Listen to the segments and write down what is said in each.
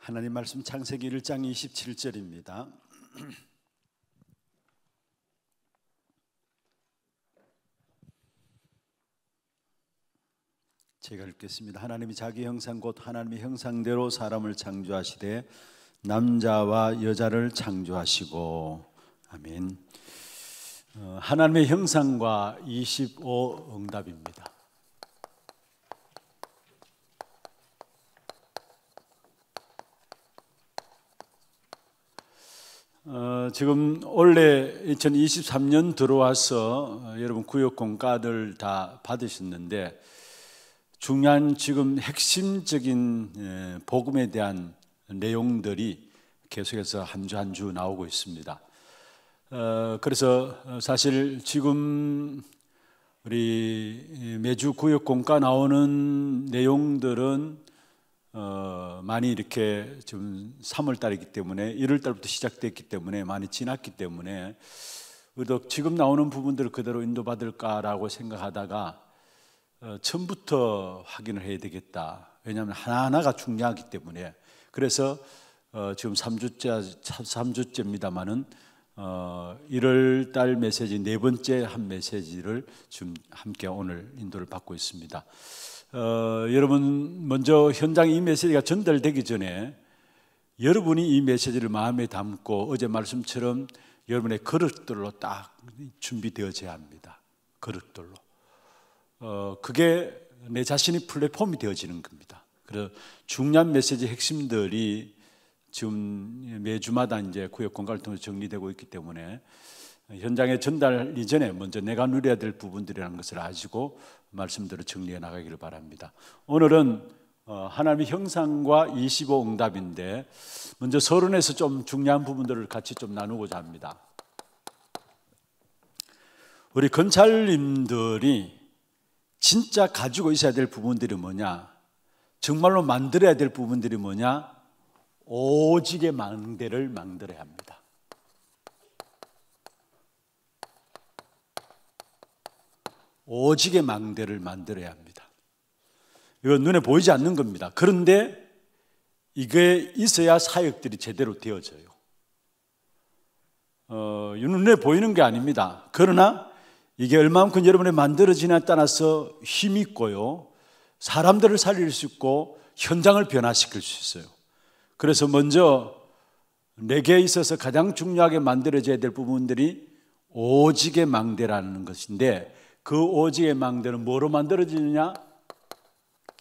하나님 말씀 창세기 1장 27절입니다. 제가 읽겠습니다. 하나님이 자기 형상 곧 하나님의 형상대로 사람을 창조하시되 남자와 여자를 창조하시고 아멘. 어, 하나님의 형상과 25 응답입니다. 지금 올해 2023년 들어와서 어, 여러분 구역공 가들 다 받으셨는데 중요한 지금 핵심적인 예, 복음에 대한 내용들이 계속해서 한 주 한 주 나오고 있습니다. 어, 그래서 사실 지금 우리 매주 구역 공과 나오는 내용들은 어, 많이 이렇게 지금 3월 달이기 때문에 1월 달부터 시작됐기 때문에 많이 지났기 때문에 의독 지금 나오는 부분들을 그대로 인도받을까라고 생각하다가 어, 처음부터 확인을 해야 되겠다. 왜냐하면 하나하나가 중요하기 때문에 그래서 어, 지금 3주째 3주째입니다마는 어, 1월 달 메시지 네 번째 한 메시지를 지금 함께 오늘 인도를 받고 있습니다. 어, 여러분 먼저 현장 이 메시지가 전달되기 전에 여러분이 이 메시지를 마음에 담고 어제 말씀처럼 여러분의 그릇들로 딱 준비되어져야 합니다. 그릇들로. 어, 그게 내 자신이 플랫폼이 되어지는 겁니다. 그래서 중요한 메시지 핵심들이 지금 매주마다 이제 구역 공간을 통해 정리되고 있기 때문에 현장에 전달 이전에 먼저 내가 누려야 될 부분들이라는 것을 아시고 말씀대로 정리해 나가기를 바랍니다. 오늘은 어, 하나님의 형상과 25 응답인데 먼저 서론에서 좀 중요한 부분들을 같이 좀 나누고자 합니다. 우리 건찰님들이 진짜 가지고 있어야 될 부분들이 뭐냐? 정말로 만들어야 될 부분들이 뭐냐? 오직의 망대를 만들어야 합니다. 오직의 망대를 만들어야 합니다. 이건 눈에 보이지 않는 겁니다. 그런데 이게 있어야 사역들이 제대로 되어져요. 어, 눈에 보이는 게 아닙니다. 그러나 이게 얼마만큼 여러분의 만들어지냐에 따라서 힘 있고요. 사람들을 살릴 수 있고 현장을 변화시킬 수 있어요. 그래서 먼저 내게 있어서 가장 중요하게 만들어져야 될 부분들이 오직의 망대라는 것인데 그 오직의 망대는 뭐로 만들어지느냐?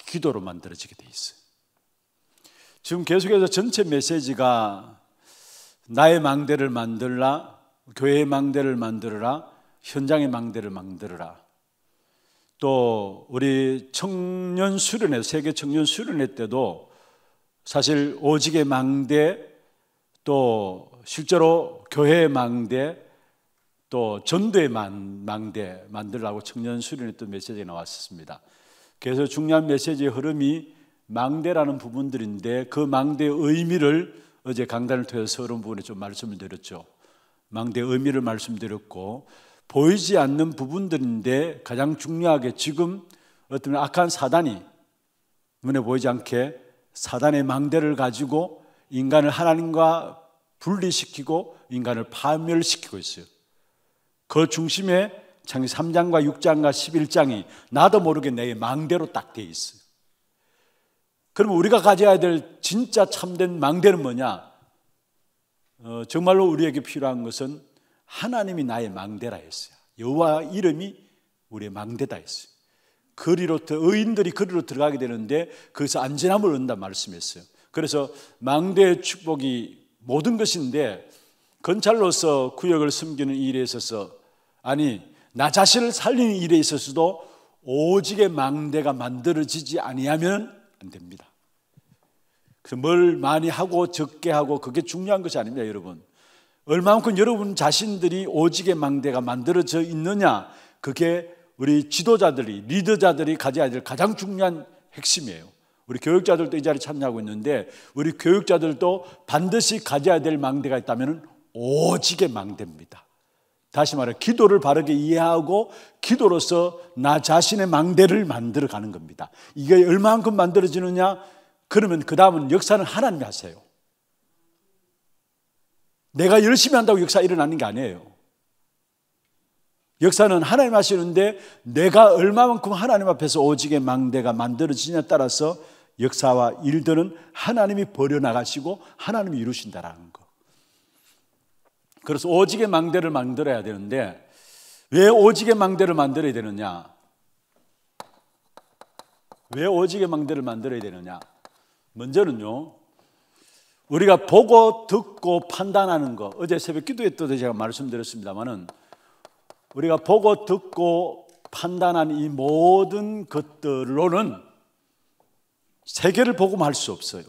기도로 만들어지게 돼 있어요. 지금 계속해서 전체 메시지가 나의 망대를 만들라, 교회의 망대를 만들어라, 현장의 망대를 만들어라. 또 우리 청년 수련회, 세계 청년 수련회 때도 사실 오직의 망대 또 실제로 교회의 망대 또전대만 망대 만들라고 청년 수련했던 메시지가 나왔었습니다. 그래서 중요한 메시지의 흐름이 망대라는 부분들인데 그 망대의 의미를 어제 강단을 통해서 그런 부분에 좀 말씀을 드렸죠. 망대의 의미를 말씀드렸고 보이지 않는 부분들인데 가장 중요하게 지금 어떤 악한 사단이 눈에 보이지 않게 사단의 망대를 가지고 인간을 하나님과 분리시키고 인간을 파멸시키고 있어요. 그 중심에 창기 3장과 6장과 11장이 나도 모르게 내 망대로 딱 돼 있어요. 그럼 우리가 가져야 될 진짜 참된 망대는 뭐냐? 어, 정말로 우리에게 필요한 것은 하나님이 나의 망대라 했어요. 여호와 이름이 우리의 망대다 했어요. 거리로 의인들이 거리로 들어가게 되는데 거기서 안전함을 얻는다 말씀했어요. 그래서 망대의 축복이 모든 것인데 건찰로서 구역을 섬기는 일에 있어서 아니 나 자신을 살리는 일에 있어서도 오직의 망대가 만들어지지 아니하면 안 됩니다. 그뭘 많이 하고 적게 하고 그게 중요한 것이 아닙니다, 여러분. 얼마만큼 여러분 자신들이 오직의 망대가 만들어져 있느냐 그게 우리 지도자들이 리더자들이 가져야 될 가장 중요한 핵심이에요. 우리 교육자들도 이 자리 참여하고 있는데 우리 교육자들도 반드시 가져야 될 망대가 있다면 오직의 망대입니다. 다시 말해 기도를 바르게 이해하고 기도로서 나 자신의 망대를 만들어 가는 겁니다. 이게 얼마만큼 만들어지느냐? 그러면 그 다음은 역사는 하나님이 하세요. 내가 열심히 한다고 역사 일어나는 게 아니에요. 역사는 하나님 하시는데 내가 얼마만큼 하나님 앞에서 오직의 망대가 만들어지냐에 따라서 역사와 일들은 하나님이 벌여나가시고 하나님이 이루신다라는 거. 그래서 오직의 망대를 만들어야 되는데 왜 오직의 망대를 만들어야 되느냐? 왜 오직의 망대를 만들어야 되느냐? 먼저는요. 우리가 보고 듣고 판단하는 거 어제 새벽 기도에 또 제가 말씀드렸습니다마는 우리가 보고 듣고 판단한 이 모든 것들로는 세계를 복음할 수 없어요.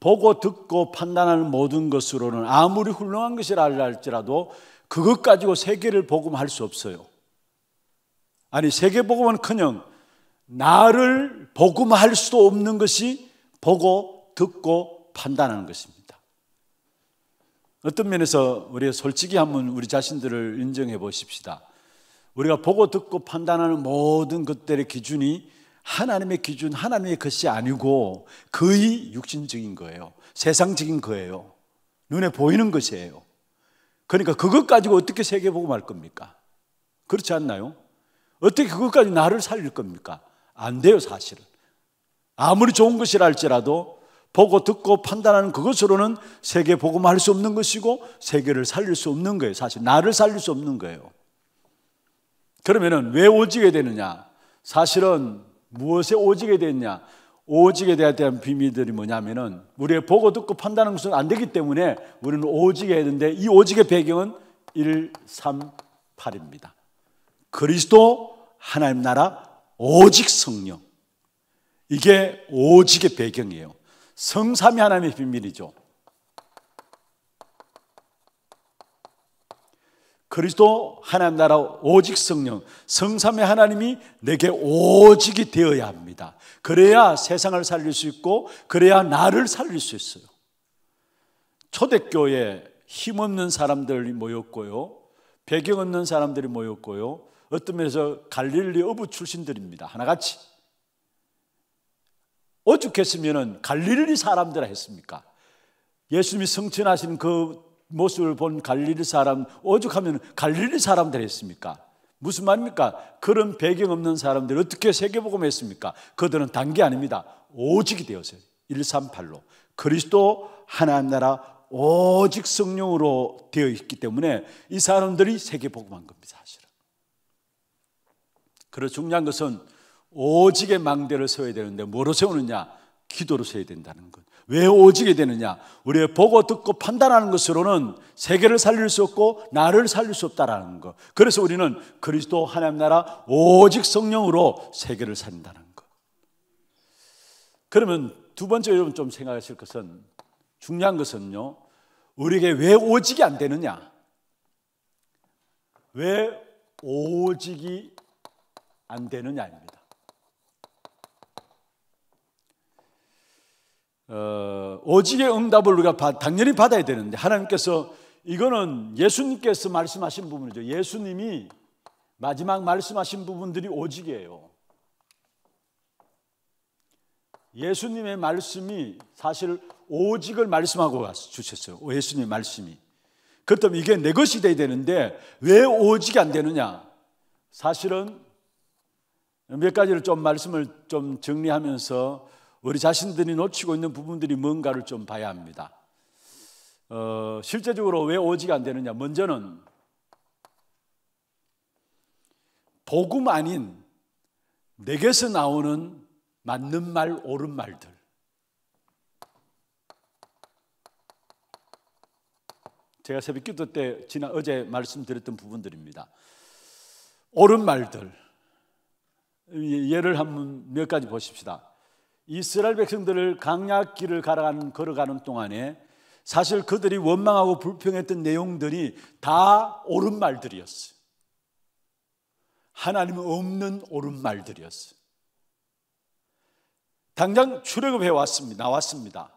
보고 듣고 판단하는 모든 것으로는 아무리 훌륭한 것이라 할지라도 그것 가지고 세계를 복음할 수 없어요. 아니 세계 복음은 커녕 나를 복음할 수도 없는 것이 보고 듣고 판단하는 것입니다. 어떤 면에서 우리가 솔직히 한번 우리 자신들을 인정해 보십시다. 우리가 보고 듣고 판단하는 모든 것들의 기준이 하나님의 기준, 하나님의 것이 아니고 거의 육신적인 거예요. 세상적인 거예요. 눈에 보이는 것이에요. 그러니까 그것 가지고 어떻게 세계보고말 겁니까? 그렇지 않나요? 어떻게 그것까지 나를 살릴 겁니까? 안 돼요, 사실은. 아무리 좋은 것이라 할지라도 보고 듣고 판단하는 그것으로는 세계 보고 말수 없는 것이고 세계를 살릴 수 없는 거예요. 사실 나를 살릴 수 없는 거예요. 그러면은 왜 오지게 되느냐? 사실은 무엇에 오직에 됐냐? 오직에 대한 비밀들이 뭐냐면은 우리의 보고 듣고 판단하는 것은 안 되기 때문에 우리는 오직에 해는데이 오직의 배경은 1, 3, 8입니다. 그리스도 하나님 나라 오직 성령. 이게 오직의 배경이에요. 성삼위 하나님의 비밀이죠. 그리스도 하나님 나라 오직 성령, 성삼의 하나님이 내게 오직이 되어야 합니다. 그래야 세상을 살릴 수 있고, 그래야 나를 살릴 수 있어요. 초대교회 힘없는 사람들이 모였고요. 배경 없는 사람들이 모였고요. 어떤 면에서 갈릴리 어부 출신들입니다. 하나같이. 어죽했으면 갈릴리 사람들 했습니까? 예수님이 성천하신 그 모습을 본 갈릴리 사람 오죽하면 갈릴리 사람들 했습니까? 무슨 말입니까? 그런 배경 없는 사람들 어떻게 세계복음 했습니까? 그들은 단계 아닙니다. 오직이 되었어요. 138로. 그리스도 하나님 나라 오직 성령으로 되어 있기 때문에 이 사람들이 세계복음한 겁니다. 사실은. 그래서 중요한 것은 오직의 망대를 세워야 되는데 뭐로 세우느냐? 기도로 세워야 된다는 것. 왜 오지게 되느냐? 우리의 보고 듣고 판단하는 것으로는 세계를 살릴 수 없고 나를 살릴 수 없다라는 것. 그래서 우리는 그리스도 하나님 나라 오직 성령으로 세계를 산다는 것. 그러면 두 번째 여러분 좀 생각하실 것은 중요한 것은요. 우리에게 왜 오직이 안 되느냐? 왜 오직이 안되느냐 어, 오직의 응답을 우리가 받, 당연히 받아야 되는데 하나님께서 이거는 예수님께서 말씀하신 부분이죠. 예수님이 마지막 말씀하신 부분들이 오직이에요. 예수님의 말씀이 사실 오직을 말씀하고 주셨어요. 예수님의 말씀이. 그렇다면 이게 내 것이 돼야 되는데 왜 오직이 안 되느냐? 사실은 몇 가지를 좀 말씀을 좀 정리하면서 우리 자신들이 놓치고 있는 부분들이 뭔가를 좀 봐야 합니다. 어, 실제적으로 왜 오지가 안 되느냐? 먼저는 복음 아닌 내게서 나오는 맞는 말, 옳은 말들. 제가 새벽 기도 때 지난 어제 말씀드렸던 부분들입니다. 옳은 말들. 예를 한몇 가지 보십시다. 이스라엘 백성들을 강약길을 걸어가는, 동안에 사실 그들이 원망하고 불평했던 내용들이 다 옳은 말들이었어요. 하나님 없는 옳은 말들이었어요. 당장 출애굽해 왔습니다. 나왔습니다.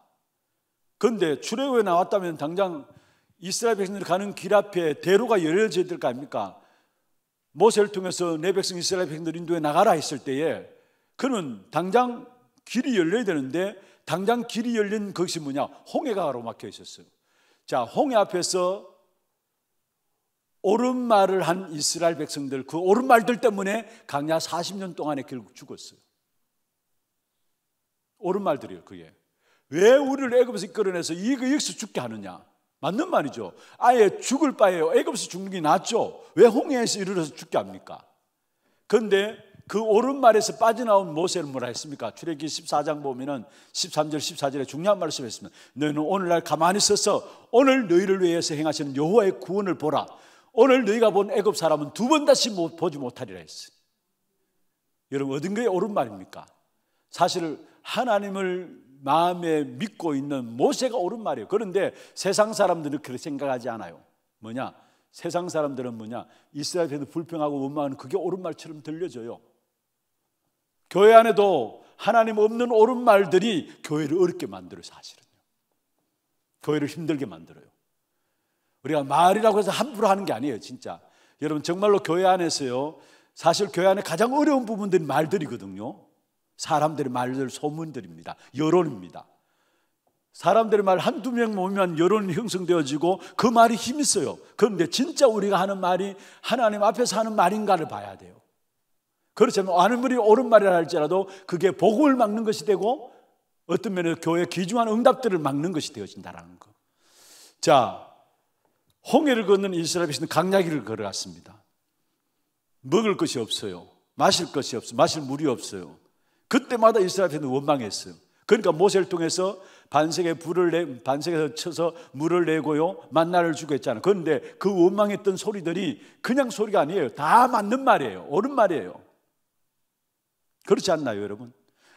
그런데 출애굽에 나왔다면 당장 이스라엘 백성들이 가는 길 앞에 대로가 열려져야 될 거 아닙니까? 모세를 통해서 내 백성 이스라엘 백성들 인도에 나가라 했을 때에 그는 당장 길이 열려야 되는데 당장 길이 열린 것이 뭐냐? 홍해가 가로막혀 있었어요. 자, 홍해 앞에서 옳은 말을 한 이스라엘 백성들 그 옳은 말들 때문에 강야 40년 동안에 결국 죽었어요. 옳은 말들이에요, 그게. 왜 우리를 애굽에서 끌어내서 이거 여기서 그 죽게 하느냐? 맞는 말이죠. 아예 죽을 바에요. 애굽에서 죽는 게 낫죠. 왜 홍해에서 이르러서 죽게 합니까? 그런데 그 옳은 말에서 빠져나온 모세를 뭐라 했습니까? 출애기 14장 보면은 13절 14절에 중요한 말씀을 했습니다. 너희는 오늘날 가만히 서서 오늘 너희를 위해서 행하시는 여호와의 구원을 보라. 오늘 너희가 본 애굽 사람은 두 번 다시 보지 못하리라 했어요. 여러분 얻은 게 옳은 말입니까? 사실 하나님을 마음에 믿고 있는 모세가 옳은 말이에요. 그런데 세상 사람들은 그렇게 생각하지 않아요. 뭐냐? 세상 사람들은 뭐냐? 이스라엘에도 불평하고 원망하는 그게 옳은 말처럼 들려져요. 교회 안에도 하나님 없는 옳은 말들이 교회를 어렵게 만들어요, 사실은요. 교회를 힘들게 만들어요. 우리가 말이라고 해서 함부로 하는 게 아니에요, 진짜. 여러분, 정말로 교회 안에서요, 사실 교회 안에 가장 어려운 부분들이 말들이거든요. 사람들의 말들, 소문들입니다. 여론입니다. 사람들의 말 한두 명 모이면 여론이 형성되어지고 그 말이 힘있어요. 그런데 진짜 우리가 하는 말이 하나님 앞에서 하는 말인가를 봐야 돼요. 그렇지만 아무리 는 옳은 말이라 할지라도 그게 복음을 막는 것이 되고 어떤 면에서 교회 귀중한 응답들을 막는 것이 되어진다라는 거. 자, 홍해를 걷는 이스라엘에 있는 강약이를 걸어갔습니다. 먹을 것이 없어요. 마실 것이 없어요. 마실 물이 없어요. 그때마다 이스라엘은 원망했어요. 그러니까 모세를 통해서 반색에 불을 내, 반색에서 쳐서 물을 내고요, 만나를 주고 했잖아요. 그런데 그 원망했던 소리들이 그냥 소리가 아니에요. 다 맞는 말이에요. 옳은 말이에요. 그렇지 않나요, 여러분?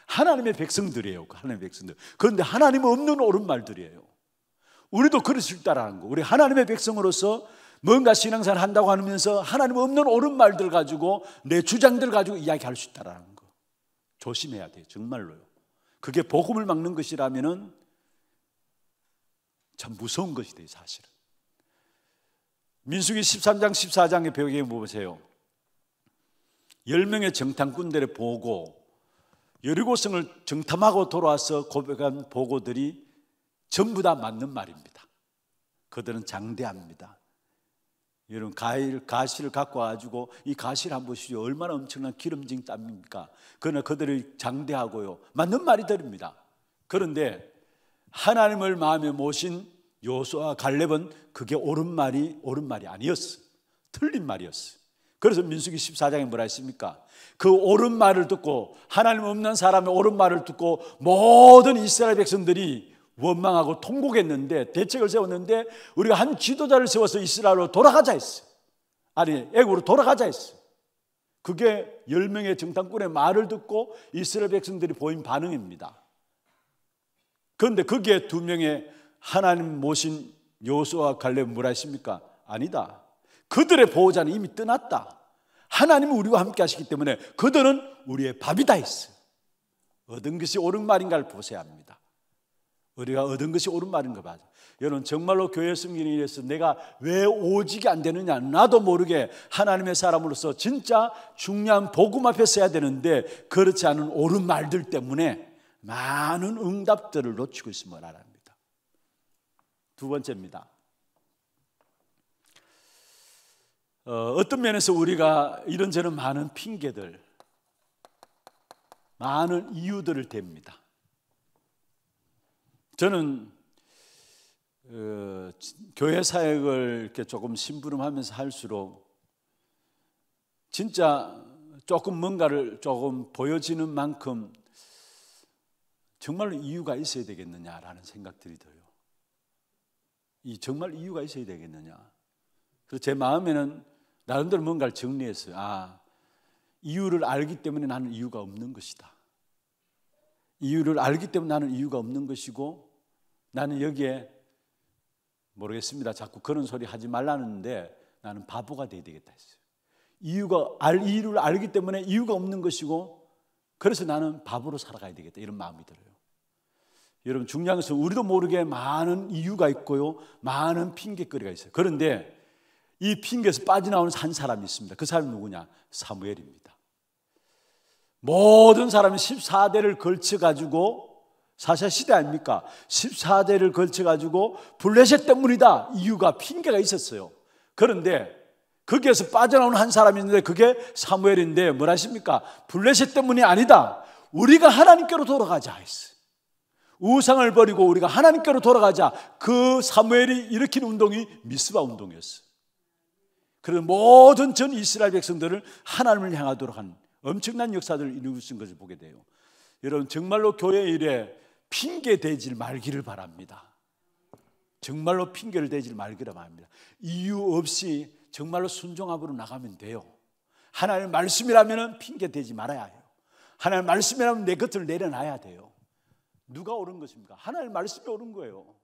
하나님의 백성들이에요. 그 하나님의 백성들. 그런데 하나님 없는 옳은 말들이에요. 우리도 그럴 수있라는 거. 우리 하나님의 백성으로서 뭔가 신앙생활 한다고 하면서 하나님 없는 옳은 말들 가지고 내 주장들 가지고 이야기할 수 있다라는 거. 조심해야 돼. 정말로요. 그게 복음을 막는 것이라면참 무서운 것이 돼, 사실은. 민수기 13장 14장의 배경에 보세요. 10명의 정탐 꾼들를 보고 여리고성을 정탐하고 돌아와서 고백한 보고들이 전부 다 맞는 말입니다. 그들은 장대합니다. 여러분 가일 가시를 갖고 와가지고 이 가시를 한번 보시죠. 얼마나 엄청난 기름진 땀입니까? 그러나 그들을 장대하고요. 맞는 말이들립니다 그런데 하나님을 마음에 모신 요수와 갈렙은 그게 옳은 말이 옳은 말이 아니었어. 틀린 말이었어. 그래서 민수기 14장에 뭐라 했습니까? 그 옳은 말을 듣고 하나님 없는 사람의 옳은 말을 듣고 모든 이스라엘 백성들이 원망하고 통곡했는데 대책을 세웠는데 우리가 한 지도자를 세워서 이스라엘로 돌아가자 했어. 아니, 애국으로 돌아가자 했어. 그게 10명의 정탐꾼의 말을 듣고 이스라엘 백성들이 보인 반응입니다. 그런데 거기에 두 명의 하나님 모신 요수와 갈렙 뭐라 했습니까? 아니다. 그들의 보호자는 이미 떠났다. 하나님은 우리와 함께 하시기 때문에 그들은 우리의 밥이다 했어 얻은 것이 옳은 말인가를 보셔야 합니다. 우리가 얻은 것이 옳은 말인가 봐요. 여러분 정말로 교회 승리를 위해서 내가 왜 오직이 안 되느냐 나도 모르게 하나님의 사람으로서 진짜 중요한 복음 앞에 서야 되는데 그렇지 않은 옳은 말들 때문에 많은 응답들을 놓치고 있음을 알합니다. 두 번째입니다. 어, 떤 면에서 우리가 이런저런 많은 핑계들, 많은 이유들을 댑니다. 저는 어, 교회 사역을 이렇게 조금 심부름하면서 할수록 진짜 조금 뭔가를 조금 보여지는 만큼 정말로 이유가 있어야 되겠느냐라는 생각들이 들어요. 이 정말 이유가 있어야 되겠느냐. 그래서 제 마음에는 나름대로 뭔가를 정리했어요. 아, 이유를 알기 때문에 나는 이유가 없는 것이다. 이유를 알기 때문에 나는 이유가 없는 것이고 나는 여기에 모르겠습니다. 자꾸 그런 소리 하지 말라는데 나는 바보가 돼야 되겠다 했어요. 이유가 알 이유를 알기 때문에 이유가 없는 것이고 그래서 나는 바보로 살아가야 되겠다 이런 마음이 들어요. 여러분 중요한 것은 우리도 모르게 많은 이유가 있고요, 많은 핑계거리가 있어요. 그런데 이 핑계에서 빠져나오는 한 사람이 있습니다. 그 사람이 누구냐? 사무엘입니다. 모든 사람이 14대를 걸쳐가지고 사사 시대 아닙니까? 14대를 걸쳐가지고 블레셋 때문이다. 이유가 핑계가 있었어요. 그런데 거기에서 빠져나오는한 사람이 있는데 그게 사무엘인데 뭘 하십니까? 블레셋 때문이 아니다. 우리가 하나님께로 돌아가자 했어요. 우상을 버리고 우리가 하나님께로 돌아가자. 그 사무엘이 일으킨 운동이 미스바 운동이었어요. 그런 모든 전 이스라엘 백성들을 하나님을 향하도록 한 엄청난 역사들을 이루신 것을 보게 돼요. 여러분 정말로 교회 일에 핑계 대질 말기를 바랍니다. 정말로 핑계를 대질 말기를 바랍니다. 이유 없이 정말로 순종함으로 나가면 돼요. 하나님 말씀이라면 핑계 대지 말아야 해요. 하나님 말씀이라면 내 것을 내려놔야 돼요. 누가 옳은 것입니까? 하나님 말씀이 옳은 거예요.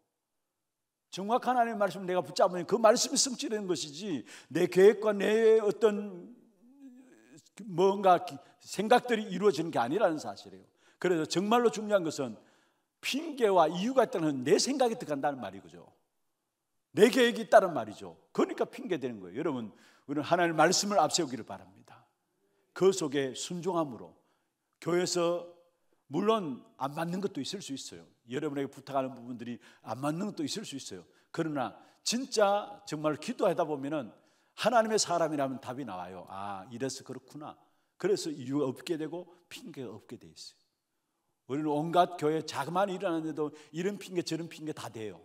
정확한 하나님의 말씀을 내가 붙잡으면 그 말씀이 성취되는 것이지 내 계획과 내 어떤 뭔가 생각들이 이루어지는 게 아니라는 사실이에요. 그래서 정말로 중요한 것은 핑계와 이유가 있다는 내 생각이 들어간다는 말이죠. 내 계획이 있다는 말이죠. 그러니까 핑계되는 거예요. 여러분, 오늘 하나님의 말씀을 앞세우기를 바랍니다. 그 속에 순종함으로 교회에서 물론 안 맞는 것도 있을 수 있어요. 여러분에게 부탁하는 부분들이 안 맞는 것도 있을 수 있어요. 그러나 진짜 정말 기도하다 보면은 하나님의 사람이라면 답이 나와요. 아, 이래서 그렇구나. 그래서 이유가 없게 되고 핑계가 없게 돼 있어요. 우리는 온갖 교회 자그만 일어나는데도 이런 핑계 저런 핑계 다 돼요.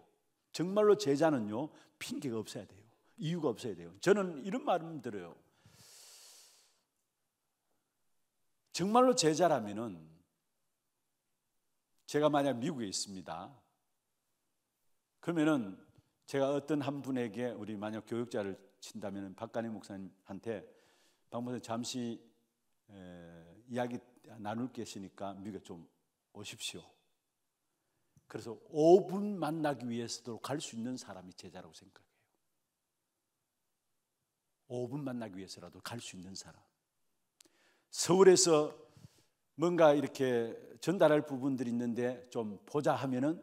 정말로 제자는요 핑계가 없어야 돼요. 이유가 없어야 돼요. 저는 이런 말을 들어요. 정말로 제자라면은 제가 만약 미국에 있습니다. 그러면은 제가 어떤 한 분에게 우리 만약 교육자를 친다면은 박간희 목사님한테 박목사 잠시 에, 이야기 나눌 게있니까 미국에 좀 오십시오. 그래서 5분 만나기 위해서도 갈 수 있는 사람이 제자라고 생각해요. 5분 만나기 위해서라도 갈 수 있는 사람. 서울에서 뭔가 이렇게 전달할 부분들이 있는데 좀 보자 하면은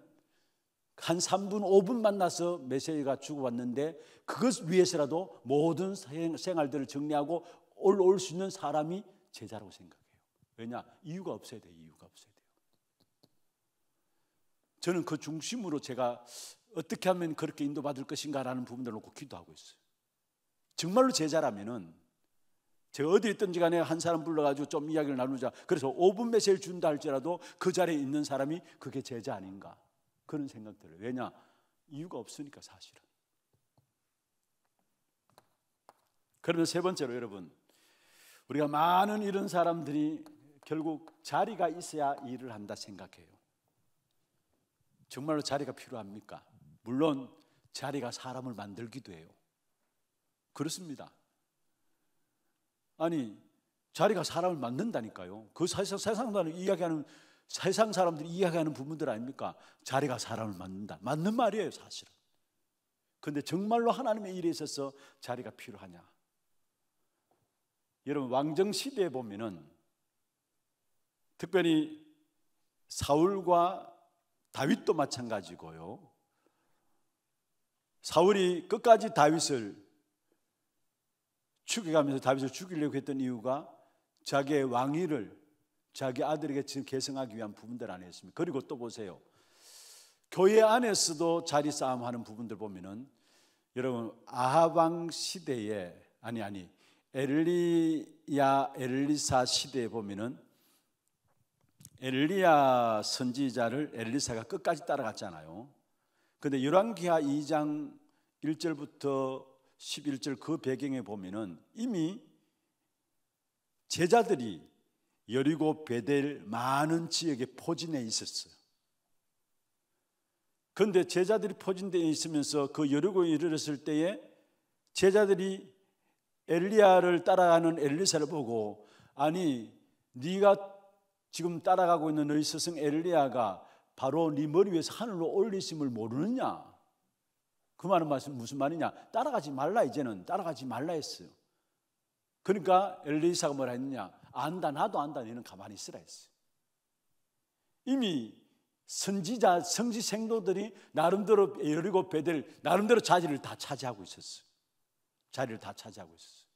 한 3분, 5분 만나서 메시지가 주고왔는데 그것 위해서라도 모든 생활들을 정리하고 올라올 수 있는 사람이 제자라고 생각해요. 왜냐? 이유가 없어야 돼요. 이유가 없어야 돼요. 저는 그 중심으로 제가 어떻게 하면 그렇게 인도받을 것인가라는 부분들을 놓고 기도하고 있어요. 정말로 제자라면은 제가 어디 있든지 간에 한 사람 불러가지고 좀 이야기를 나누자. 그래서 5분 메시지를 준다 할지라도 그 자리에 있는 사람이 그게 제자 아닌가. 그런 생각 들을 왜냐? 이유가 없으니까 사실은. 그러면 세 번째로 여러분, 우리가 많은 이런 사람들이 결국 자리가 있어야 일을 한다 생각해요. 정말로 자리가 필요합니까? 물론 자리가 사람을 만들기도 해요. 그렇습니다. 아니 자리가 사람을 만든다니까요. 그사실상 세상 사 이야기하는 세상 사람들이 이야기하는 부분들 아닙니까? 자리가 사람을 만든다. 맞는 말이에요, 사실은. 근데 정말로 하나님의 일에 있어서 자리가 필요하냐? 여러분 왕정 시대에 보면은 특별히 사울과 다윗도 마찬가지고요. 사울이 끝까지 다윗을 죽여가면서 다윗을 죽이려고 했던 이유가 자기의 왕위를 자기 아들에게 계승하기 위한 부분들 아니었습니까? 그리고 또 보세요. 교회 안에서도 자리 싸움하는 부분들 보면은 여러분 아하방 시대에 아니 아니 엘리야 엘리사 시대에 보면은 엘리야 선지자를 엘리사가 끝까지 따라갔잖아요. 근데 열왕기하 2장 1절부터 11절 그 배경에 보면은 이미 제자들이 여리고 베델 많은 지역에 포진해 있었어요. 그런데 제자들이 포진되어 있으면서 그 여리고에 이르렀을 때에 제자들이 엘리야를 따라가는 엘리사를 보고 아니 네가 지금 따라가고 있는 너희 스승 엘리야가 바로 네 머리 위에서 하늘로 올리심을 모르느냐? 그 말은 무슨 말이냐? 따라가지 말라 이제는 따라가지 말라 했어요. 그러니까 엘리사가 뭐라 했느냐? 안다 나도 안다 너는 가만히 있으라 했어요. 이미 선지자 성지 생도들이 나름대로 예리고 배들 나름대로 자리를 다 차지하고 있었어. 요 자리를 다 차지하고 있었어. 요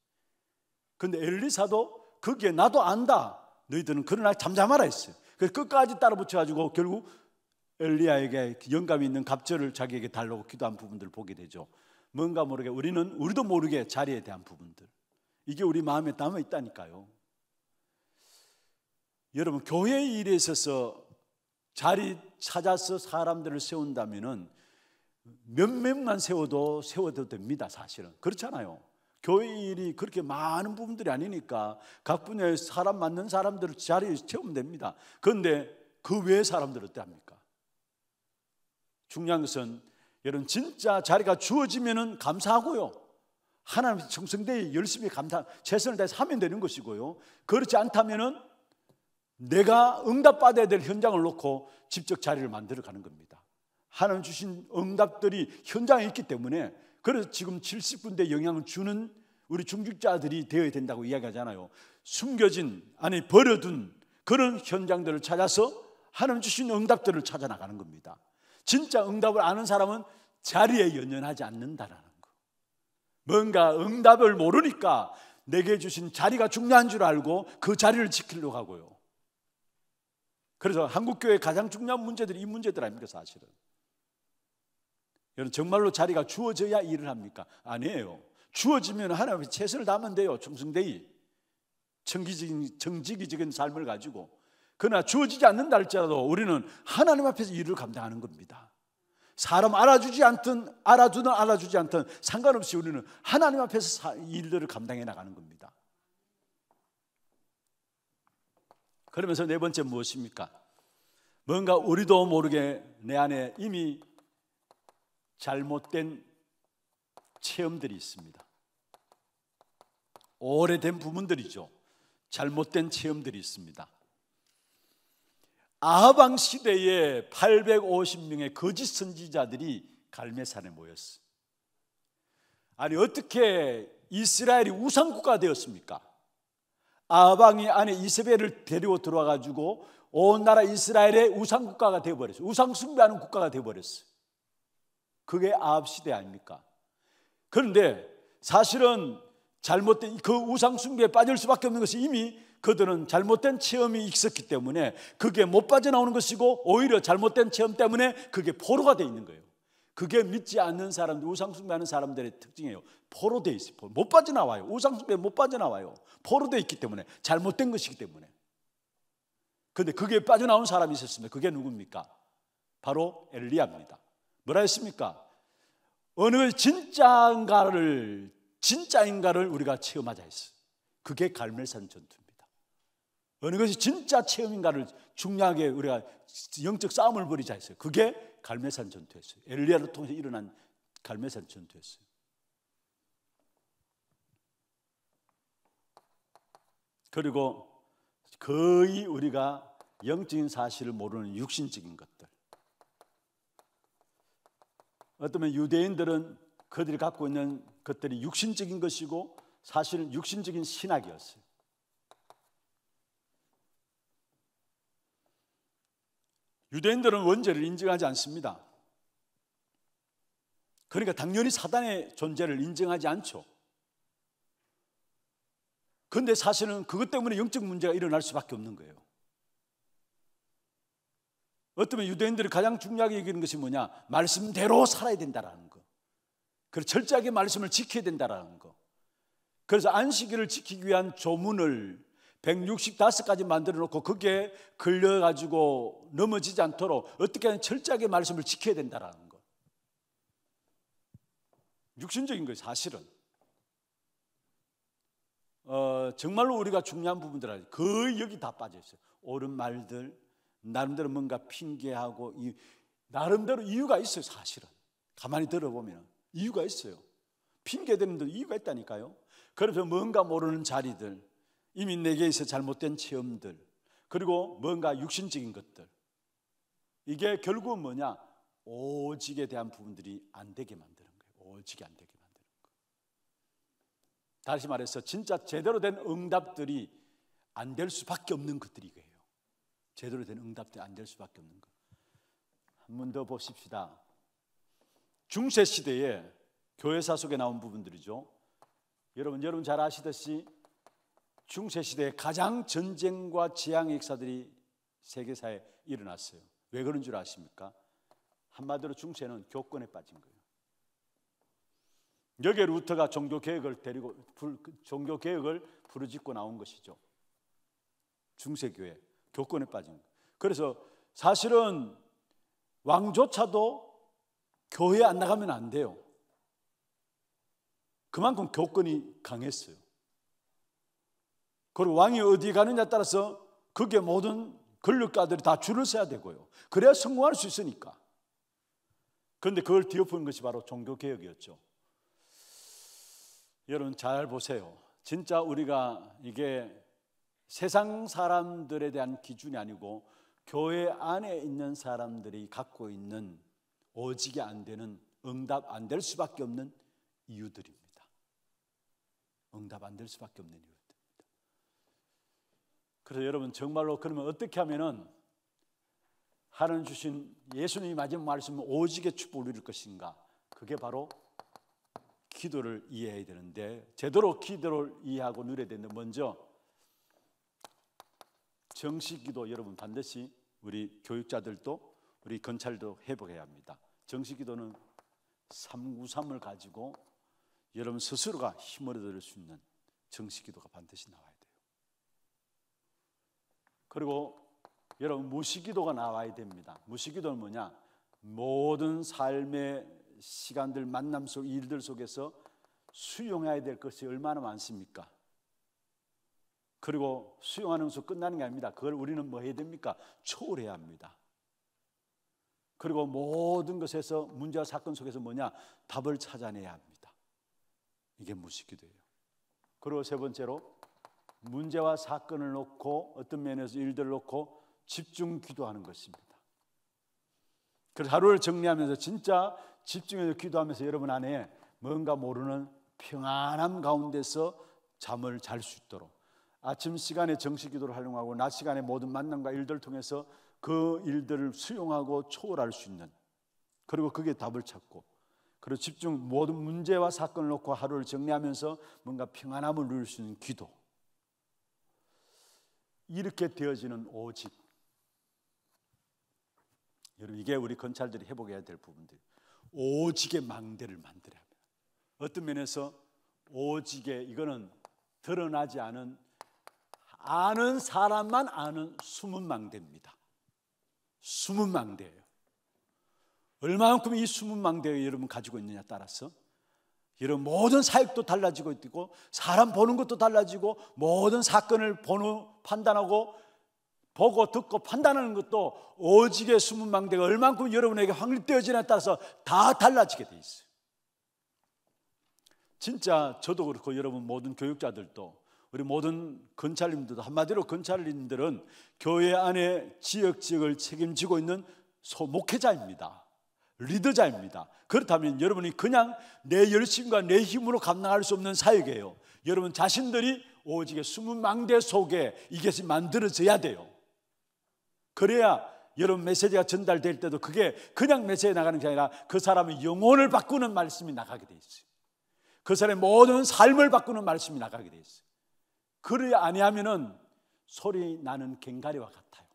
근데 엘리사도 거기에 나도 안다. 너희들은 그러나 잠잠하라 했어요. 그 끝까지 따라붙여 가지고 결국 엘리야에게 영감 이 있는 갑절을 자기에게 달라고 기도한 부분들 을 보게 되죠. 뭔가 모르게 우리는 우리도 모르게 자리에 대한 부분들 이게 우리 마음에 남아 있다니까요. 여러분 교회 일에 있어서 자리 찾아서 사람들을 세운다면은 몇 명만 세워도 세워도 됩니다. 사실은 그렇잖아요. 교회 일이 그렇게 많은 부분들이 아니니까 각 분야에 사람 맞는 사람들을 자리에 채우면 됩니다. 그런데 그외 사람들 어떻 합니까? 중요한 것은 여러분 진짜 자리가 주어지면은 감사하고요. 하나님 청성대에 열심히 감사 최선을 다해서 하면 되는 것이고요. 그렇지 않다면은 내가 응답받아야 될 현장을 놓고 직접 자리를 만들어 가는 겁니다. 하나님 주신 응답들이 현장에 있기 때문에 그래서 지금 70분대 영향을 주는 우리 중직자들이 되어야 된다고 이야기하잖아요. 숨겨진 아니 버려둔 그런 현장들을 찾아서 하나님 주신 응답들을 찾아 나가는 겁니다. 진짜 응답을 아는 사람은 자리에 연연하지 않는다라는 거. 뭔가 응답을 모르니까 내게 주신 자리가 중요한 줄 알고 그 자리를 지키려고 하고요. 그래서 한국교회 가장 중요한 문제들이 이 문제들 아닙니까, 사실은? 여러분, 정말로 자리가 주어져야 일을 합니까? 아니에요. 주어지면 하나님의 최선을 담하면 돼요, 충성대의 정기적인, 정직이적인 삶을 가지고. 그러나 주어지지 않는다 할지라도 우리는 하나님 앞에서 일을 감당하는 겁니다. 사람 알아주지 않든 알아주든 알아주지 않든 상관없이 우리는 하나님 앞에서 일들을 감당해 나가는 겁니다. 그러면서 네 번째 무엇입니까? 뭔가 우리도 모르게 내 안에 이미 잘못된 체험들이 있습니다. 오래된 부분들이죠. 잘못된 체험들이 있습니다. 아하방 시대에 850명의 거짓 선지자들이 갈매산에 모였어. 아니 어떻게 이스라엘이 우상국가 되었습니까? 아방이 안에 이세벨을 데리고 들어와 가지고 온 나라 이스라엘의 우상 국가가 되어 버렸어요. 우상 숭배하는 국가가 되어 버렸어요. 그게 아합 시대 아닙니까? 그런데 사실은 잘못된 그 우상 숭배에 빠질 수밖에 없는 것이 이미 그들은 잘못된 체험이 있었기 때문에 그게 못 빠져나오는 것이고 오히려 잘못된 체험 때문에 그게 포로가 돼 있는 거예요. 그게 믿지 않는 사람들, 우상숭배하는 사람들의 특징이에요. 포로 돼 있어요. 못 빠져나와요. 우상숭배 못 빠져나와요. 포로 돼 있기 때문에 잘못된 것이기 때문에. 근데 그게 빠져나온 사람이 있었습니다. 그게 누굽니까? 바로 엘리야입니다. 뭐라 했습니까? 어느 진짜인가를 진짜인가를 우리가 체험하자 했어. 그게 갈멜산 전투. 어느 것이 진짜 체험인가를 중요하게 우리가 영적 싸움을 벌이자 했어요. 그게 갈매산 전투였어요. 엘리야를 통해서 일어난 갈매산 전투였어요. 그리고 거의 우리가 영적인 사실을 모르는 육신적인 것들. 어쩌면 유대인들은 그들이 갖고 있는 것들이 육신적인 것이고 사실은 육신적인 신학이었어요. 유대인들은 원죄를 인정하지 않습니다. 그러니까 당연히 사단의 존재를 인정하지 않죠. 근데 사실은 그것 때문에 영적 문제가 일어날 수밖에 없는 거예요. 어쩌면 유대인들이 가장 중요하게 여기는 것이 뭐냐? 말씀대로 살아야 된다라는 거. 그래서 철저하게 말씀을 지켜야 된다라는 거. 그래서 안식일을 지키기 위한 조문을 165가지 만들어 놓고 그게 걸려 가지고 넘어지지 않도록 어떻게 하든 철저하게 말씀을 지켜야 된다라는 거. 육신적인 거예 사실은. 어, 정말로 우리가 중요한 부분들 아니 거의 여기 다 빠져 있어요. 옳은 말들 나름대로 뭔가 핑계하고 이, 나름대로 이유가 있어요, 사실은. 가만히 들어보면 이유가 있어요. 핑계대는 이유가 있다니까요. 그래서 뭔가 모르는 자리들 이미 내게 있어 잘못된 체험들, 그리고 뭔가 육신적인 것들. 이게 결국은 뭐냐? 오직에 대한 부분들이 안 되게 만드는 거예요. 오직이 안 되게 만드는 거. 다시 말해서 진짜 제대로 된 응답들이 안 될 수밖에 없는 것들이에요. 제대로 된 응답들이 안 될 수밖에 없는 것. 한 번 더 보십시다. 중세 시대에 교회사 속에 나온 부분들이죠. 여러분 여러분 잘 아시듯이 중세 시대에 가장 전쟁과 재앙의 역사들이 세계사에 일어났어요. 왜 그런 줄 아십니까? 한마디로 중세는 교권에 빠진 거예요. 여기에 루터가 종교 개혁을 데리고 종교 개혁을 부르짖고 나온 것이죠. 중세 교회 교권에 빠진 거예요. 그래서 사실은 왕조차도 교회 안 나가면 안 돼요. 그만큼 교권이 강했어요. 그리고 왕이 어디 가느냐 에 따라서 그게 모든 권력가들이 다 줄을 서야 되고요. 그래야 성공할 수 있으니까. 그런데 그걸 뒤엎은 것이 바로 종교개혁이었죠. 여러분 잘 보세요. 진짜 우리가 이게 세상 사람들에 대한 기준이 아니고 교회 안에 있는 사람들이 갖고 있는 오직이 안 되는 응답 안 될 수밖에 없는 이유들입니다. 응답 안 될 수밖에 없는 이유. 그래서 여러분 정말로 그러면 어떻게 하면은 하나님 주신 예수님이 마지막 말씀 을 오직의 축복을 누릴 것인가? 그게 바로 기도를 이해해야 되는데 제대로 기도를 이해하고 누려야 되는데 먼저 정식기도 여러분 반드시 우리 교육자들도 우리 건찰도 회복해야 합니다. 정식기도는 삼구삼을 가지고 여러분 스스로가 힘을 얻을 수 있는 정식기도가 반드시 나와야 그리고 여러분 무시기도가 나와야 됩니다. 무시기도는 뭐냐? 모든 삶의 시간들, 만남 속 일들 속에서 수용해야 될 것이 얼마나 많습니까? 그리고 수용하는 수 끝나는 게 아닙니다. 그걸 우리는 뭐 해야 됩니까? 초월해야 합니다. 그리고 모든 것에서 문제와 사건 속에서 뭐냐? 답을 찾아내야 합니다. 이게 무식기도예요. 그리고 세 번째로 문제와 사건을 놓고 어떤 면에서 일들을 놓고 집중 기도하는 것입니다. 그 하루를 정리하면서 진짜 집중해서 기도하면서 여러분 안에 뭔가 모르는 평안함 가운데서 잠을 잘 수 있도록 아침 시간에 정식 기도를 활용하고 낮 시간에 모든 만남과 일들을 통해서 그 일들을 수용하고 초월할 수 있는 그리고 그게 답을 찾고 그리고 집중 모든 문제와 사건을 놓고 하루를 정리하면서 뭔가 평안함을 누릴 수 있는 기도 이렇게 되어지는 오직 여러분 이게 우리 검찰들이 회복해야 될 부분들 오직의 망대를 만들어야 합니다. 어떤 면에서 오직의 이거는 드러나지 않은 아는 사람만 아는 숨은 망대입니다. 숨은 망대예요. 얼마만큼 이 숨은 망대를 여러분 가지고 있느냐 에 따라서 이런 모든 사역도 달라지고 있고 사람 보는 것도 달라지고 모든 사건을 보는 판단하고 보고 듣고 판단하는 것도 오직의 숨은 망대가 얼만큼 여러분에게 확립되어지냐에 따라서 다 달라지게 돼 있어요. 진짜 저도 그렇고 여러분 모든 교육자들도 우리 모든 건찰님들도 한마디로 건찰님들은 교회 안에 지역 지역을 책임지고 있는 소목회자입니다. 리더자입니다. 그렇다면 여러분이 그냥 내 열심과 내 힘으로 감당할 수 없는 사역이에요. 여러분 자신들이 오직 숨은 망대 속에 이것이 만들어져야 돼요. 그래야 여러분 메시지가 전달될 때도 그게 그냥 메시지 나가는 게 아니라 그 사람의 영혼을 바꾸는 말씀이 나가게 돼 있어요. 그 사람의 모든 삶을 바꾸는 말씀이 나가게 돼 있어요. 그래야 아니하면은 소리 나는 갱가리와 같아요.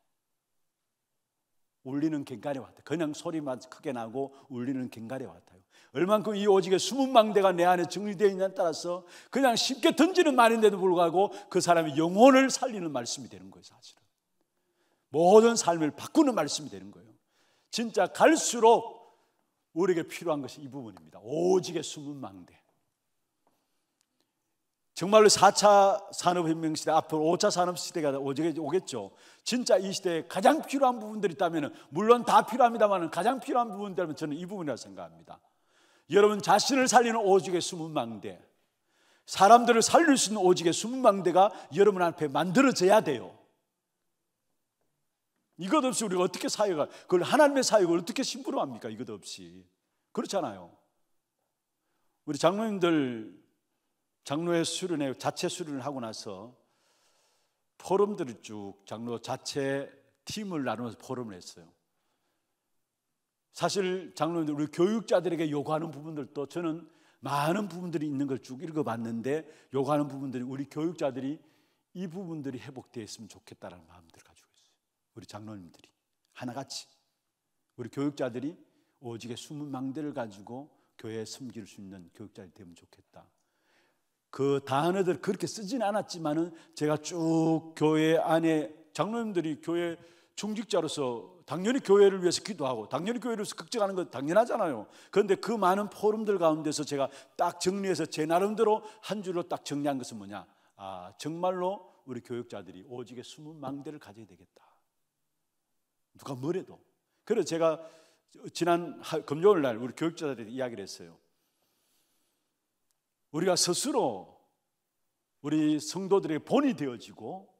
울리는 갱갈이 왔다. 그냥 소리만 크게 나고 울리는 갱갈이 왔다 얼만큼 이 오직의 숨은 망대가 내 안에 정리되어 있냐에 따라서 그냥 쉽게 던지는 말인데도 불구하고 그 사람의 영혼을 살리는 말씀이 되는 거예요, 사실은. 모든 삶을 바꾸는 말씀이 되는 거예요. 진짜 갈수록 우리에게 필요한 것이 이 부분입니다. 오직의 숨은 망대. 정말로 4차 산업혁명 시대, 앞으로 5차 산업시대가 오겠죠. 진짜 이 시대에 가장 필요한 부분들이 있다면 물론 다 필요합니다만 가장 필요한 부분들이라면 저는 이 부분이라고 생각합니다. 여러분 자신을 살리는 오직의 숨은 망대 사람들을 살릴 수 있는 오직의 숨은 망대가 여러분 앞에 만들어져야 돼요. 이것 없이 우리가 어떻게 사역을 그걸 하나님의 사역을 어떻게 심부름합니까? 이것 없이 그렇잖아요. 우리 장로님들 장로의 수련회 자체 수련을 하고 나서 포럼들을 쭉 장로 자체 팀을 나누어서 포럼을 했어요. 사실 장로님들 우리 교육자들에게 요구하는 부분들도 저는 많은 부분들이 있는 걸 쭉 읽어봤는데 요구하는 부분들이 우리 교육자들이 이 부분들이 회복되었으면 좋겠다라는 마음들 가지고 있어요. 우리 장로님들이 하나같이 우리 교육자들이 오직의 숨은 망대를 가지고 교회에 섬길 수 있는 교육자들이 되면 좋겠다. 그 단어들 그렇게 쓰진 않았지만은 제가 쭉 교회 안에 장로님들이 교회 중직자로서 당연히 교회를 위해서 기도하고 당연히 교회를 위해서 극적하는 건 당연하잖아요. 그런데 그 많은 포럼들 가운데서 제가 딱 정리해서 제 나름대로 한 줄로 딱 정리한 것은 뭐냐? 아, 정말로 우리 교육자들이 오직의 숨은 망대를 가져야 되겠다. 누가 뭐래도. 그래서 제가 지난 금요일 날 우리 교육자들이 이야기를 했어요. 우리가 스스로 우리 성도들의 본이 되어지고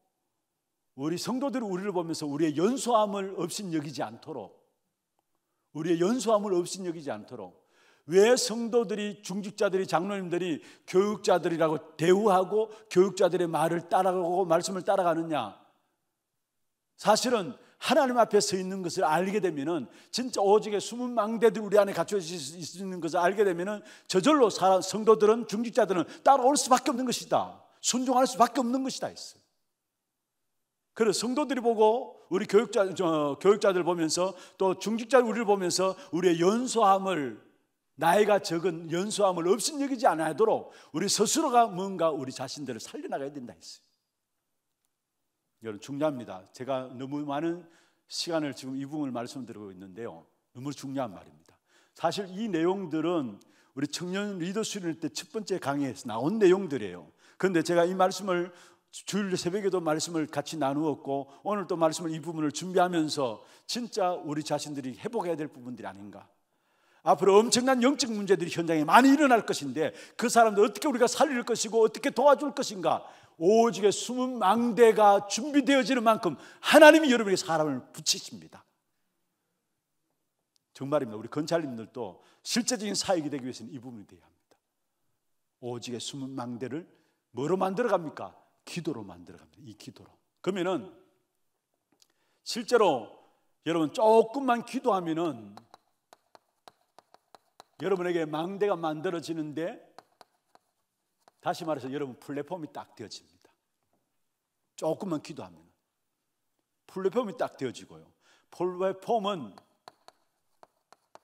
우리 성도들이 우리를 보면서 우리의 연소함을 없인 여기지 않도록 우리의 연소함을 없인 여기지 않도록 왜 성도들이 중직자들이 장로님들이 교육자들이라고 대우하고 교육자들의 말을 따라가고 말씀을 따라가느냐 사실은 하나님 앞에 서 있는 것을 알게 되면은 진짜 오직의 숨은 망대들 우리 안에 갖춰 져 있는 것을 알게 되면은 저절로 사람, 성도들은 중직자들은 따라올 수밖에 없는 것이다. 순종할 수밖에 없는 것이다 했어그래 성도들이 보고 우리 교육자 저, 교육자들 보면서 또 중직자 우리를 보면서 우리의 연소함을 나이가 적은 연소함을 없인 여기지 않도록 우리 스스로가 뭔가 우리 자신들을 살려나가야 된다 했어요. 여러분 중요합니다. 제가 너무 많은 시간을 지금 이 부분을 말씀드리고 있는데요. 너무 중요한 말입니다. 사실 이 내용들은 우리 청년 리더십일 때 첫 번째 강의에서 나온 내용들이에요. 그런데 제가 이 말씀을 주일 새벽에도 말씀을 같이 나누었고 오늘 또 말씀을 이 부분을 준비하면서 진짜 우리 자신들이 회복해야 될 부분들이 아닌가. 앞으로 엄청난 영적 문제들이 현장에 많이 일어날 것인데 그 사람들 어떻게 우리가 살릴 것이고 어떻게 도와줄 것인가 오직의 숨은 망대가 준비되어지는 만큼 하나님이 여러분에게 사람을 붙이십니다. 정말입니다. 우리 건찰님들도 실제적인 사역이 되기 위해서는 이 부분이 되야 합니다. 오직의 숨은 망대를 뭐로 만들어 갑니까? 기도로 만들어 갑니다. 이 기도로. 그러면은 실제로 여러분 조금만 기도하면은 여러분에게 망대가 만들어지는데 다시 말해서 여러분 플랫폼이 딱 되어집니다. 조금만 기도하면 플랫폼이 딱 되어지고요. 플랫폼은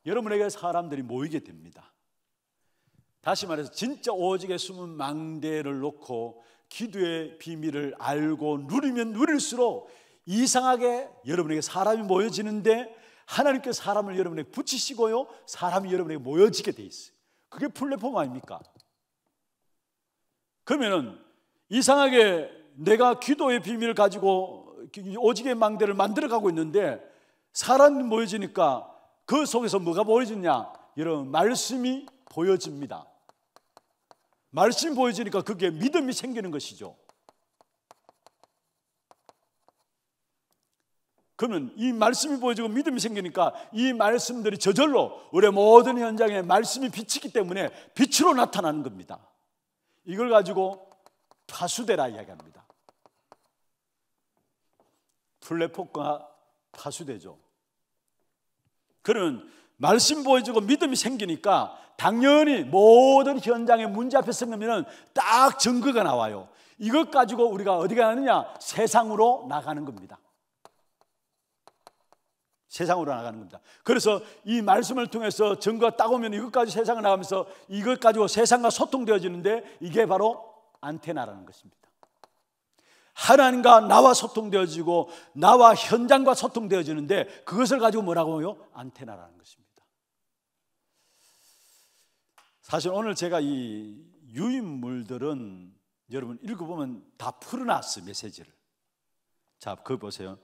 여러분에게 사람들이 모이게 됩니다. 다시 말해서 진짜 오직에 숨은 망대를 놓고 기도의 비밀을 알고 누리면 누릴수록 이상하게 여러분에게 사람이 모여지는데 하나님께 사람을 여러분에게 붙이시고요. 사람이 여러분에게 모여지게 돼 있어요. 그게 플랫폼 아닙니까? 그러면은 이상하게 내가 기도의 비밀을 가지고 오직의 망대를 만들어 가고 있는데 사람이 모여지니까 그 속에서 뭐가 보여지냐? 여러분 말씀이 보여집니다. 말씀이 보여지니까 그게 믿음이 생기는 것이죠. 그러면 이 말씀이 보여지고 믿음이 생기니까 이 말씀들이 저절로 우리 모든 현장에 말씀이 비치기 때문에 빛으로 나타나는 겁니다. 이걸 가지고 파수대라 이야기합니다. 플랫폼과 파수대죠. 그는 말씀 보여주고 믿음이 생기니까 당연히 모든 현장에 문제 앞에 서면 딱 증거가 나와요. 이것 가지고 우리가 어디 가느냐? 세상으로 나가는 겁니다. 세상으로 나가는 겁니다. 그래서 이 말씀을 통해서 전과 따오면 이것까지 세상을 나가면서 이것 가지고 세상과 소통되어지는데 이게 바로 안테나라는 것입니다. 하나님과 나와 소통되어지고 나와 현장과 소통되어지는데 그것을 가지고 뭐라고요? 안테나라는 것입니다. 사실 오늘 제가 이 유인물들은 여러분 읽어보면 다 풀어놨어 메시지를. 자, 그 보세요.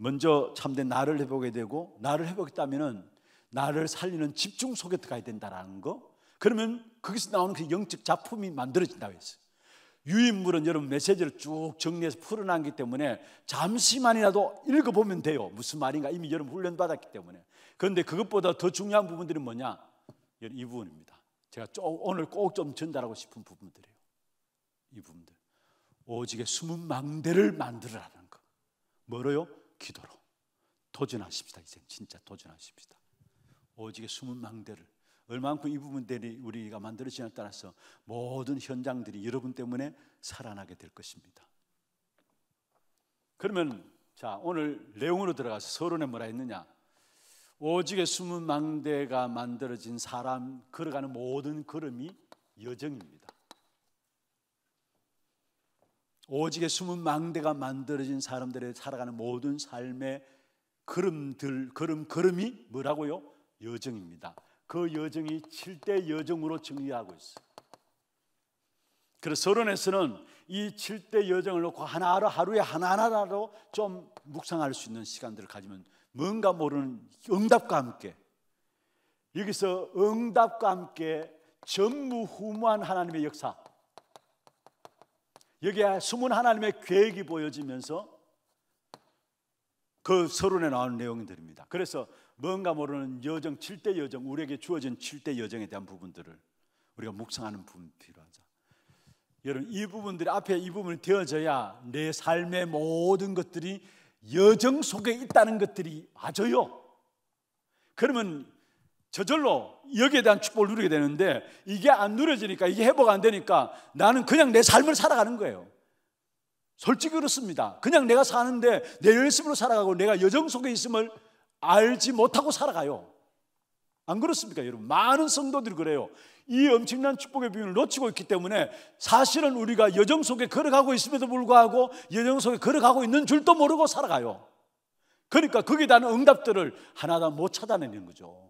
먼저 참된 나를 해보게 되고 나를 해보겠다면 나를 살리는 집중 속에 들어가야 된다라는 거. 그러면 거기서 나오는 그 영적 작품이 만들어진다고 했어요. 유인물은 여러분 메시지를 쭉 정리해서 풀어놨기 때문에 잠시만이라도 읽어보면 돼요. 무슨 말인가 이미 여러분 훈련받았기 때문에. 그런데 그것보다 더 중요한 부분들이 뭐냐? 이 부분입니다. 제가 오늘 꼭 좀 전달하고 싶은 부분들이에요. 이 부분들. 오직의 숨은 망대를 만들으라는 거. 뭐로요? 기도로 도전하십시다. 이젠 진짜 도전하십시다. 오직의 숨은 망대를 얼만큼 이 부분들이 우리가 만들어지냐에 따라서 모든 현장들이 여러분 때문에 살아나게 될 것입니다. 그러면 자 오늘 내용으로 들어가서 서론에 뭐라 했느냐? 오직의 숨은 망대가 만들어진 사람 걸어가는 모든 걸음이 여정입니다. 오직의 숨은 망대가 만들어진 사람들의 살아가는 모든 삶의 그름들 그름, 그름이 뭐라고요? 여정입니다. 그 여정이 7대 여정으로 정리하고 있어요. 그래서 서론에서는 이 7대 여정을 놓고 하나하루 하루에 하나하나라도 좀 묵상할 수 있는 시간들을 가지면 뭔가 모르는 응답과 함께 여기서 응답과 함께 전무후무한 하나님의 역사 여기에 숨은 하나님의 계획이 보여지면서 그 서론에 나오는 내용들입니다. 그래서 뭔가 모르는 여정, 7대 여정, 우리에게 주어진 7대 여정에 대한 부분들을 우리가 묵상하는 부분 필요하죠. 여러분, 이 부분들이 앞에 이 부분이 되어져야 내 삶의 모든 것들이 여정 속에 있다는 것들이 와줘요. 그러면 저절로 여기에 대한 축복을 누리게 되는데 이게 안 누려지니까 이게 회복 안 되니까 나는 그냥 내 삶을 살아가는 거예요. 솔직히 그렇습니다. 그냥 내가 사는데 내 열심으로 살아가고 내가 여정 속에 있음을 알지 못하고 살아가요. 안 그렇습니까, 여러분? 많은 성도들이 그래요. 이 엄청난 축복의 비밀을 놓치고 있기 때문에 사실은 우리가 여정 속에 걸어가고 있음에도 불구하고 여정 속에 걸어가고 있는 줄도 모르고 살아가요. 그러니까 거기에 대한 응답들을 하나도 못 찾아내는 거죠.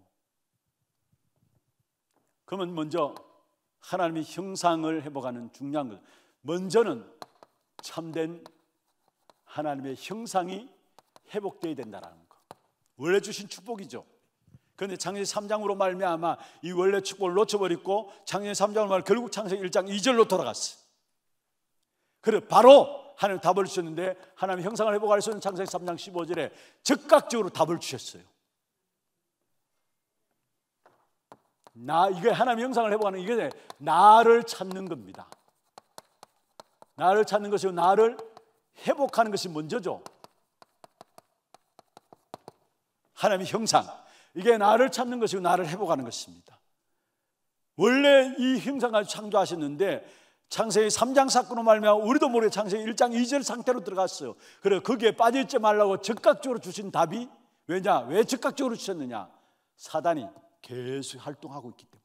그러면 먼저 하나님의 형상을 회복하는 중요한 것. 먼저는 참된 하나님의 형상이 회복되어야 된다라는 거. 원래 주신 축복이죠. 그런데 창세 3장으로 말미암아 이 원래 축복을 놓쳐버렸고 창세 3장으로 말 결국 창세 1장 2절로 돌아갔어. 그래 바로 하나님 답을 주셨는데 하나님 형상을 회복할 수는창세 3장 15절에 즉각적으로 답을 주셨어요. 나 이게 하나님의 형상을 회복하는 이게 나를 찾는 겁니다. 나를 찾는 것이고 나를 회복하는 것이 먼저죠. 하나님의 형상 이게 나를 찾는 것이고 나를 회복하는 것입니다. 원래 이 형상을 창조하셨는데 창세기 3장 사건으로 말미 우리도 모르게 창세기 1장 2절 상태로 들어갔어요. 그래 거기에 빠질지 말라고 즉각적으로 주신 답이 왜냐? 왜 즉각적으로 주셨느냐? 사단이 계속 활동하고 있기 때문에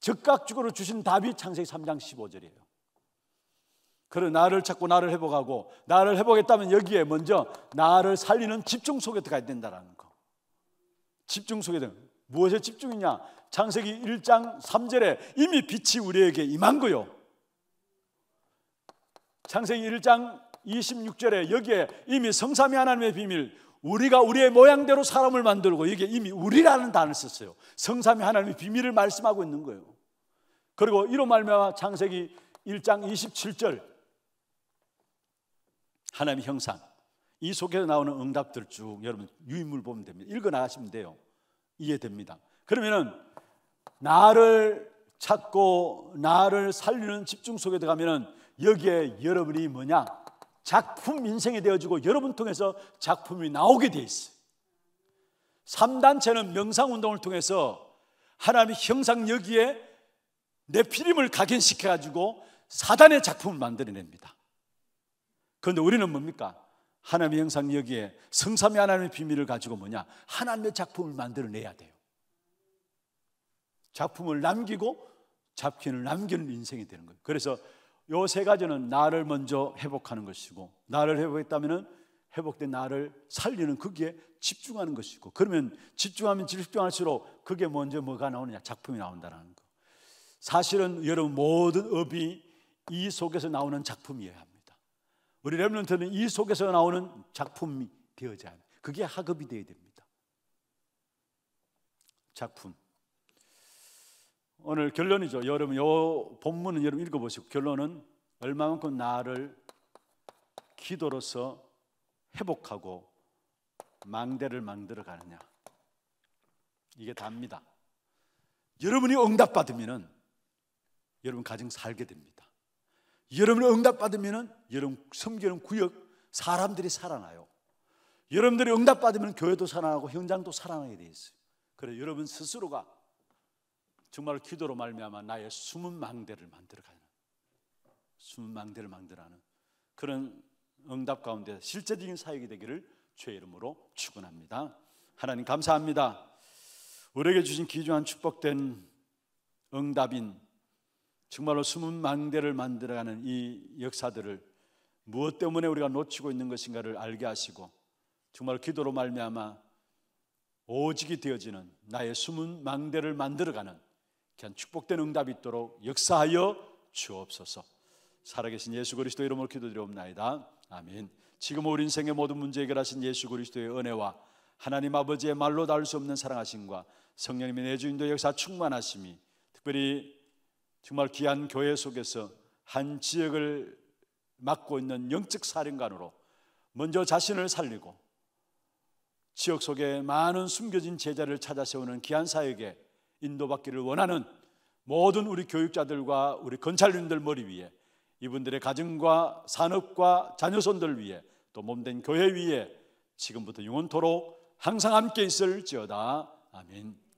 즉각적으로 주신 답이 창세기 3장 15절이에요. 그래 나를 찾고 나를 회복하고 나를 회복했다면 여기에 먼저 나를 살리는 집중 속에 들어가야 된다는 거. 집중 속에 들 무엇에 집중이냐? 창세기 1장 3절에 이미 빛이 우리에게 임한 거요. 창세기 1장 26절에 여기에 이미 성삼위 하나님의 비밀 우리가 우리의 모양대로 사람을 만들고 이게 이미 우리라는 단어를 썼어요. 성삼위 하나님의 비밀을 말씀하고 있는 거예요. 그리고 이로 말미암아 창세기 1장 27절 하나님의 형상 이 속에서 나오는 응답들 쭉 여러분 유인물 보면 됩니다. 읽어 나가시면 돼요. 이해됩니다. 그러면은 나를 찾고 나를 살리는 집중 속에 들어가면은 여기에 여러분이 뭐냐? 작품 인생이 되어지고 여러분 통해서 작품이 나오게 돼 있어요. 3단체는 명상운동을 통해서 하나님의 형상 여기에 내피림을 각인시켜가지고 사단의 작품을 만들어냅니다. 그런데 우리는 뭡니까? 하나님의 형상 여기에 성삼위 하나님의 비밀을 가지고 뭐냐? 하나님의 작품을 만들어내야 돼요. 작품을 남기고 잡기는 남기는 인생이 되는 거예요. 그래서 요세 가지는 나를 먼저 회복하는 것이고 나를 회복했다면은 회복된 나를 살리는 거기에 집중하는 것이고 그러면 집중하면 집중할수록 그게 먼저 뭐가 나오느냐 작품이 나온다라는 거. 사실은 여러분 모든 업이 이 속에서 나오는 작품이어야 합니다. 우리 렘런트는 이 속에서 나오는 작품이 되어야 합니다. 그게 학업이 되어야 됩니다. 작품. 오늘 결론이죠. 여러분 요 본문은 여러분 읽어보시고 결론은 얼마만큼 나를 기도로서 회복하고 망대를 만들어 가느냐 이게 답니다. 여러분이 응답 받으면은 여러분 가정 살게 됩니다. 여러분이 응답 받으면은 여러분 섬기는 구역 사람들이 살아나요. 여러분들이 응답 받으면 교회도 살아나고 현장도 살아나게 돼 있어요. 그래 여러분 스스로가 정말 기도로 말미암아 나의 숨은 망대를 만들어가는 숨은 망대를 만들어가는 그런 응답 가운데 실제적인 사역이 되기를 주의 이름으로 축원합니다. 하나님 감사합니다. 우리에게 주신 귀중한 축복된 응답인 정말로 숨은 망대를 만들어가는 이 역사들을 무엇 때문에 우리가 놓치고 있는 것인가를 알게 하시고 정말 기도로 말미암아 오직이 되어지는 나의 숨은 망대를 만들어가는 귀한 축복된 응답이 있도록 역사하여 주옵소서. 살아계신 예수 그리스도 이름으로 기도드리옵나이다. 아멘. 지금 우리 인생의 모든 문제 해결하신 예수 그리스도의 은혜와 하나님 아버지의 말로 닿을 수 없는 사랑하심과 성령님의 내주인도 역사 충만하심이 특별히 정말 귀한 교회 속에서 한 지역을 맡고 있는 영적 사령관으로 먼저 자신을 살리고 지역 속에 많은 숨겨진 제자를 찾아 세우는 귀한 사역에 인도받기를 원하는 모든 우리 교육자들과 우리 건찰님들 머리 위에 이분들의 가정과 산업과 자녀손들 위에 또 몸된 교회 위에 지금부터 영원토록 항상 함께 있을지어다. 아멘.